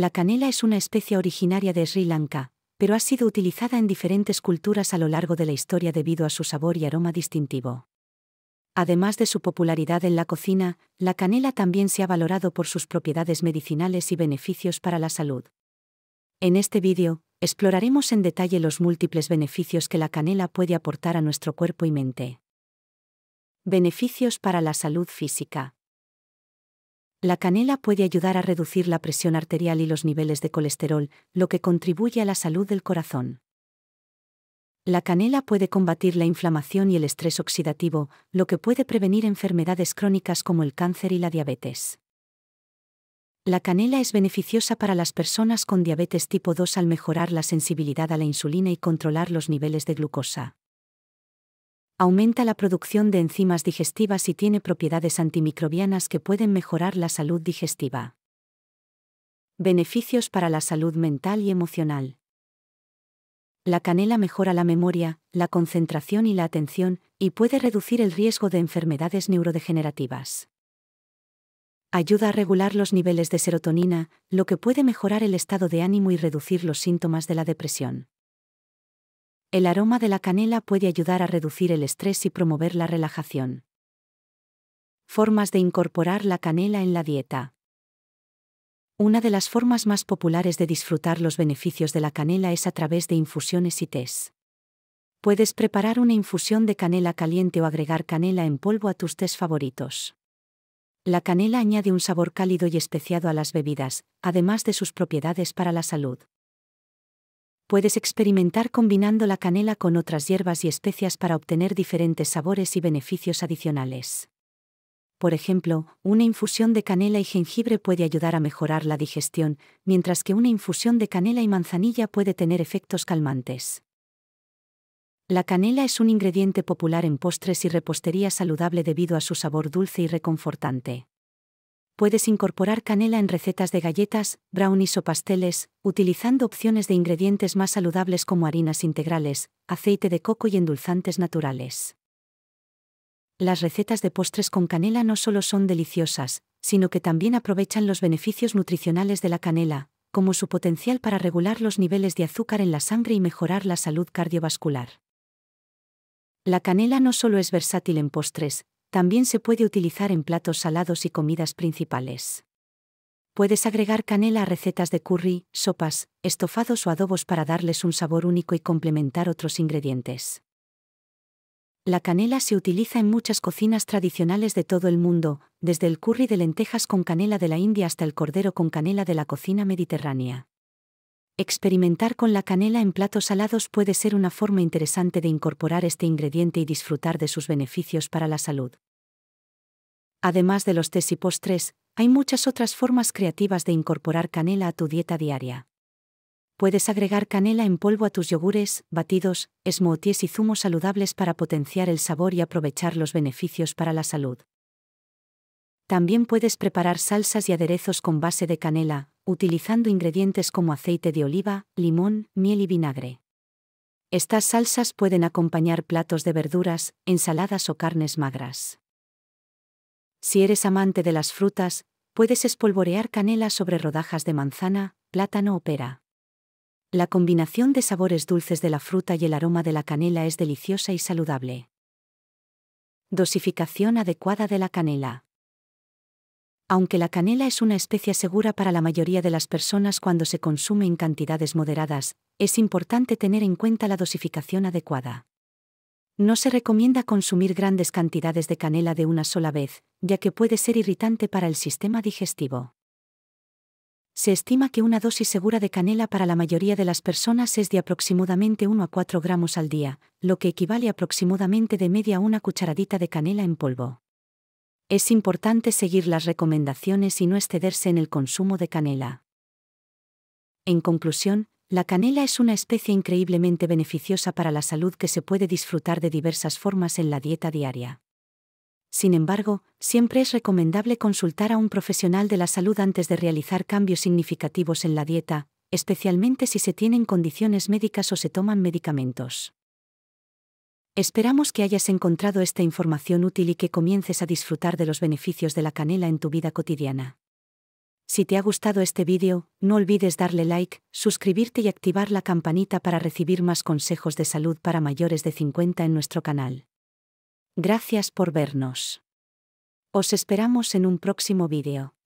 La canela es una especie originaria de Sri Lanka, pero ha sido utilizada en diferentes culturas a lo largo de la historia debido a su sabor y aroma distintivo. Además de su popularidad en la cocina, la canela también se ha valorado por sus propiedades medicinales y beneficios para la salud. En este vídeo, exploraremos en detalle los múltiples beneficios que la canela puede aportar a nuestro cuerpo y mente. Beneficios para la salud física. La canela puede ayudar a reducir la presión arterial y los niveles de colesterol, lo que contribuye a la salud del corazón. La canela puede combatir la inflamación y el estrés oxidativo, lo que puede prevenir enfermedades crónicas como el cáncer y la diabetes. La canela es beneficiosa para las personas con diabetes tipo 2 al mejorar la sensibilidad a la insulina y controlar los niveles de glucosa aumenta la producción de enzimas digestivas y tiene propiedades antimicrobianas que pueden mejorar la salud digestiva. Beneficios para la salud mental y emocional. La canela mejora la memoria, la concentración y la atención, y puede reducir el riesgo de enfermedades neurodegenerativas. Ayuda a regular los niveles de serotonina, lo que puede mejorar el estado de ánimo y reducir los síntomas de la depresión. El aroma de la canela puede ayudar a reducir el estrés y promover la relajación. Formas de incorporar la canela en la dieta. Una de las formas más populares de disfrutar los beneficios de la canela es a través de infusiones y tés. Puedes preparar una infusión de canela caliente o agregar canela en polvo a tus tés favoritos. La canela añade un sabor cálido y especiado a las bebidas, además de sus propiedades para la salud puedes experimentar combinando la canela con otras hierbas y especias para obtener diferentes sabores y beneficios adicionales. Por ejemplo, una infusión de canela y jengibre puede ayudar a mejorar la digestión, mientras que una infusión de canela y manzanilla puede tener efectos calmantes. La canela es un ingrediente popular en postres y repostería saludable debido a su sabor dulce y reconfortante puedes incorporar canela en recetas de galletas, brownies o pasteles, utilizando opciones de ingredientes más saludables como harinas integrales, aceite de coco y endulzantes naturales. Las recetas de postres con canela no solo son deliciosas, sino que también aprovechan los beneficios nutricionales de la canela, como su potencial para regular los niveles de azúcar en la sangre y mejorar la salud cardiovascular. La canela no solo es versátil en postres, también se puede utilizar en platos salados y comidas principales. Puedes agregar canela a recetas de curry, sopas, estofados o adobos para darles un sabor único y complementar otros ingredientes. La canela se utiliza en muchas cocinas tradicionales de todo el mundo, desde el curry de lentejas con canela de la India hasta el cordero con canela de la cocina mediterránea. Experimentar con la canela en platos salados puede ser una forma interesante de incorporar este ingrediente y disfrutar de sus beneficios para la salud. Además de los tés y postres, hay muchas otras formas creativas de incorporar canela a tu dieta diaria. Puedes agregar canela en polvo a tus yogures, batidos, smoothies y zumos saludables para potenciar el sabor y aprovechar los beneficios para la salud. También puedes preparar salsas y aderezos con base de canela, utilizando ingredientes como aceite de oliva, limón, miel y vinagre. Estas salsas pueden acompañar platos de verduras, ensaladas o carnes magras. Si eres amante de las frutas, puedes espolvorear canela sobre rodajas de manzana, plátano o pera. La combinación de sabores dulces de la fruta y el aroma de la canela es deliciosa y saludable. Dosificación adecuada de la canela aunque la canela es una especie segura para la mayoría de las personas cuando se consume en cantidades moderadas, es importante tener en cuenta la dosificación adecuada. No se recomienda consumir grandes cantidades de canela de una sola vez, ya que puede ser irritante para el sistema digestivo. Se estima que una dosis segura de canela para la mayoría de las personas es de aproximadamente 1 a 4 gramos al día, lo que equivale aproximadamente de media a una cucharadita de canela en polvo. Es importante seguir las recomendaciones y no excederse en el consumo de canela. En conclusión, la canela es una especie increíblemente beneficiosa para la salud que se puede disfrutar de diversas formas en la dieta diaria. Sin embargo, siempre es recomendable consultar a un profesional de la salud antes de realizar cambios significativos en la dieta, especialmente si se tienen condiciones médicas o se toman medicamentos. Esperamos que hayas encontrado esta información útil y que comiences a disfrutar de los beneficios de la canela en tu vida cotidiana. Si te ha gustado este vídeo, no olvides darle like, suscribirte y activar la campanita para recibir más consejos de salud para mayores de 50 en nuestro canal. Gracias por vernos. Os esperamos en un próximo vídeo.